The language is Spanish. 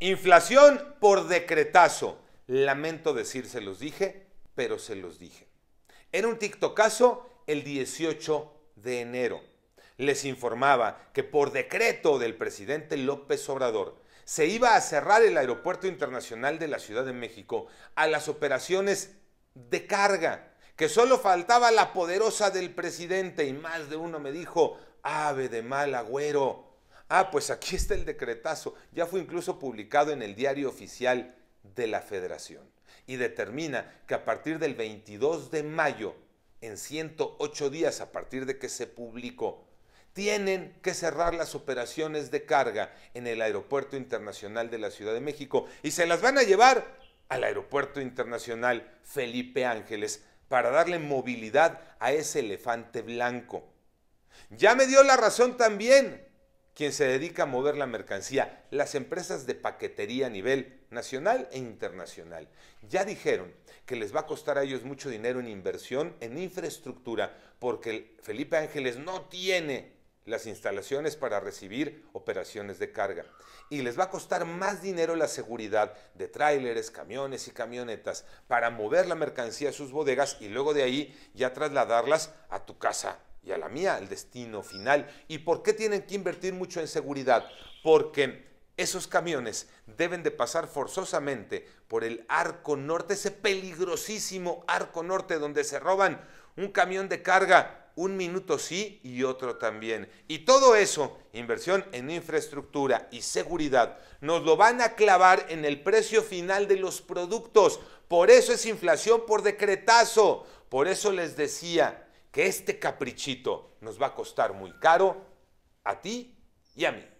Inflación por decretazo. Lamento decir, se los dije, pero se los dije. Era un TikTokazo el 18 de enero. Les informaba que por decreto del presidente López Obrador se iba a cerrar el aeropuerto internacional de la Ciudad de México a las operaciones de carga, que solo faltaba la poderosa del presidente y más de uno me dijo, ave de mal agüero, Ah, pues aquí está el decretazo. Ya fue incluso publicado en el diario oficial de la federación y determina que a partir del 22 de mayo, en 108 días a partir de que se publicó, tienen que cerrar las operaciones de carga en el Aeropuerto Internacional de la Ciudad de México y se las van a llevar al Aeropuerto Internacional Felipe Ángeles para darle movilidad a ese elefante blanco. Ya me dio la razón también quien se dedica a mover la mercancía, las empresas de paquetería a nivel nacional e internacional. Ya dijeron que les va a costar a ellos mucho dinero en inversión, en infraestructura, porque Felipe Ángeles no tiene las instalaciones para recibir operaciones de carga. Y les va a costar más dinero la seguridad de tráileres, camiones y camionetas para mover la mercancía a sus bodegas y luego de ahí ya trasladarlas a tu casa y a la mía el destino final. ¿Y por qué tienen que invertir mucho en seguridad? Porque esos camiones deben de pasar forzosamente por el arco norte, ese peligrosísimo arco norte donde se roban un camión de carga, un minuto sí y otro también. Y todo eso, inversión en infraestructura y seguridad, nos lo van a clavar en el precio final de los productos. Por eso es inflación por decretazo. Por eso les decía, que este caprichito nos va a costar muy caro a ti y a mí.